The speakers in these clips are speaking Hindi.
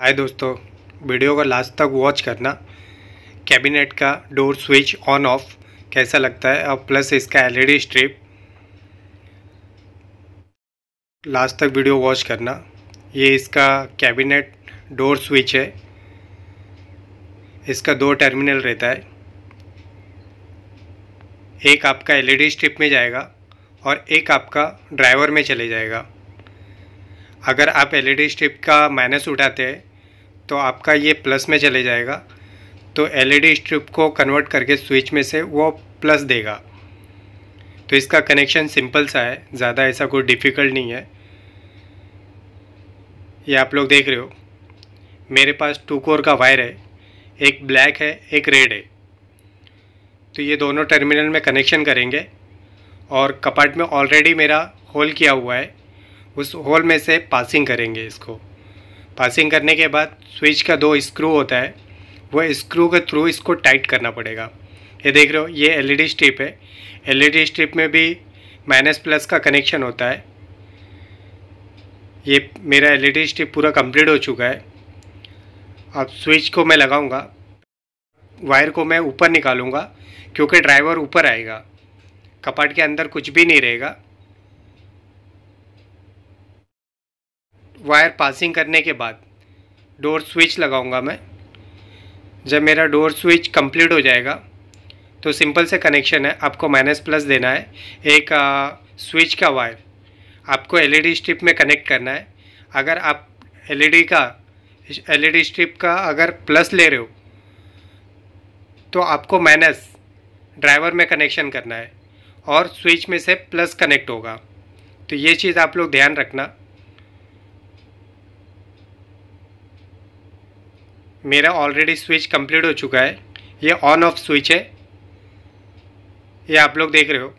हाय दोस्तों वीडियो का लास्ट तक वॉच करना कैबिनेट का डोर स्विच ऑन ऑफ कैसा लगता है और प्लस इसका एलईडी स्ट्रिप e लास्ट तक वीडियो वॉच करना ये इसका कैबिनेट डोर स्विच है इसका दो टर्मिनल रहता है एक आपका एलईडी स्ट्रिप e में जाएगा और एक आपका ड्राइवर में चले जाएगा अगर आप एलईडी स्ट्रिप e का माइनस उठाते हैं तो आपका ये प्लस में चले जाएगा तो एलईडी स्ट्रिप e को कन्वर्ट करके स्विच में से वो प्लस देगा तो इसका कनेक्शन सिंपल सा है ज़्यादा ऐसा कोई डिफ़िकल्ट नहीं है ये आप लोग देख रहे हो मेरे पास टू कोर का वायर है एक ब्लैक है एक रेड है तो ये दोनों टर्मिनल में कनेक्शन करेंगे और कपाट में ऑलरेडी मेरा होल किया हुआ है उस होल में से पासिंग करेंगे इसको पासिंग करने के बाद स्विच का दो स्क्रू होता है वह स्क्रू के थ्रू इसको टाइट करना पड़ेगा ये देख रहे हो ये एलईडी स्ट्रिप e है एलईडी स्ट्रिप e में भी माइनस प्लस का कनेक्शन होता है ये मेरा एलईडी स्ट्रिप e पूरा कंप्लीट हो चुका है अब स्विच को मैं लगाऊंगा वायर को मैं ऊपर निकालूंगा क्योंकि ड्राइवर ऊपर आएगा कपाट के अंदर कुछ भी नहीं रहेगा वायर पासिंग करने के बाद डोर स्विच लगाऊंगा मैं जब मेरा डोर स्विच कंप्लीट हो जाएगा तो सिंपल से कनेक्शन है आपको माइनस प्लस देना है एक आ, स्विच का वायर आपको एलईडी स्ट्रिप में कनेक्ट करना है अगर आप एलईडी का एलईडी स्ट्रिप का अगर प्लस ले रहे हो तो आपको माइनस ड्राइवर में कनेक्शन करना है और स्विच में से प्लस कनेक्ट होगा तो ये चीज़ आप लोग ध्यान रखना मेरा ऑलरेडी स्विच कंप्लीट हो चुका है ये ऑन ऑफ स्विच है ये आप लोग देख रहे हो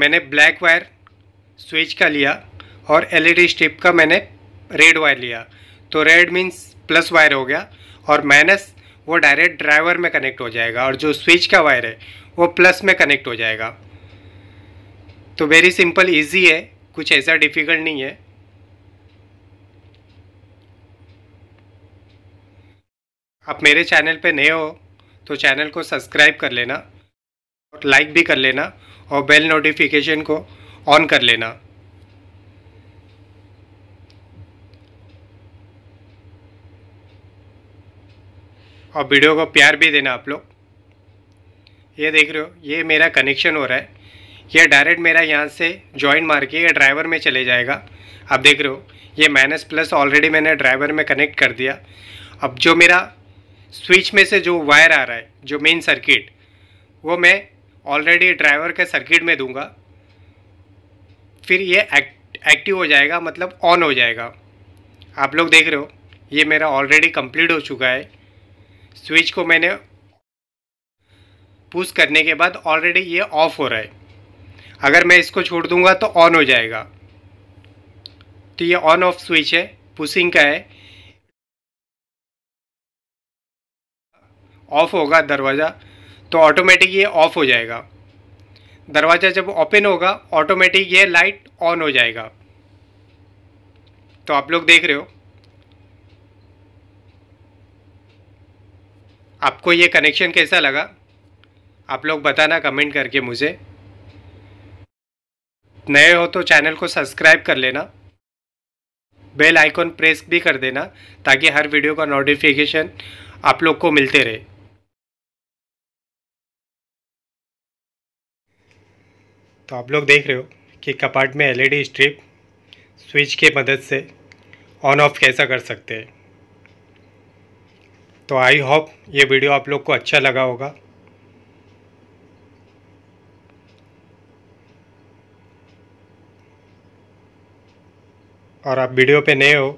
मैंने ब्लैक वायर स्विच का लिया और एलईडी स्ट्रिप e का मैंने रेड वायर लिया तो रेड मीन्स प्लस वायर हो गया और माइनस वो डायरेक्ट ड्राइवर में कनेक्ट हो जाएगा और जो स्विच का वायर है वो प्लस में कनेक्ट हो जाएगा तो वेरी सिंपल इजी है कुछ ऐसा डिफ़िकल्ट नहीं है आप मेरे चैनल पे नए हो तो चैनल को सब्सक्राइब कर लेना और लाइक भी कर लेना और बेल नोटिफिकेशन को ऑन कर लेना और वीडियो को प्यार भी देना आप लोग ये देख रहे हो ये मेरा कनेक्शन हो रहा है ये डायरेक्ट मेरा यहाँ से जॉइन मार के ये ड्राइवर में चले जाएगा आप देख रहे हो ये माइनस प्लस ऑलरेडी मैंने ड्राइवर में कनेक्ट कर दिया अब जो मेरा स्विच में से जो वायर आ रहा है जो मेन सर्किट वो मैं ऑलरेडी ड्राइवर के सर्किट में दूंगा फिर ये एक्टिव हो जाएगा मतलब ऑन हो जाएगा आप लोग देख रहे हो ये मेरा ऑलरेडी कंप्लीट हो चुका है स्विच को मैंने पुश करने के बाद ऑलरेडी ये ऑफ हो रहा है अगर मैं इसको छोड़ दूंगा तो ऑन हो जाएगा तो ये ऑन ऑफ स्विच है पुशिंग का है ऑफ़ होगा दरवाज़ा तो ऑटोमेटिक ये ऑफ़ हो जाएगा दरवाज़ा जब ओपन होगा ऑटोमेटिक ये लाइट ऑन हो जाएगा तो आप लोग देख रहे हो आपको ये कनेक्शन कैसा लगा आप लोग बताना कमेंट करके मुझे नए हो तो चैनल को सब्सक्राइब कर लेना बेल आइकॉन प्रेस भी कर देना ताकि हर वीडियो का नोटिफिकेशन आप लोग को मिलते रहे तो आप लोग देख रहे हो कि कपाट में एलईडी स्ट्रिप स्विच के मदद से ऑन ऑफ कैसा कर सकते हैं तो आई होप ये वीडियो आप लोग को अच्छा लगा होगा और आप वीडियो पे नए हो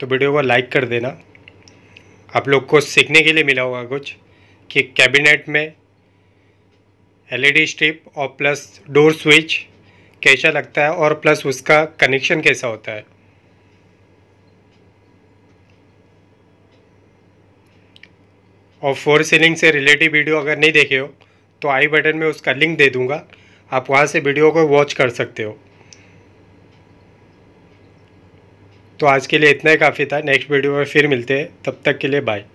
तो वीडियो को लाइक कर देना आप लोग को सीखने के लिए मिला होगा कुछ कि कैबिनेट में एलईडी स्ट्रिप और प्लस डोर स्विच कैसा लगता है और प्लस उसका कनेक्शन कैसा होता है और फोर सीलिंग से रिलेटिव वीडियो अगर नहीं देखे हो तो आई बटन में उसका लिंक दे दूंगा आप वहाँ से वीडियो को वॉच कर सकते हो तो आज के लिए इतना ही काफ़ी था नेक्स्ट वीडियो में फिर मिलते हैं तब तक के लिए बाय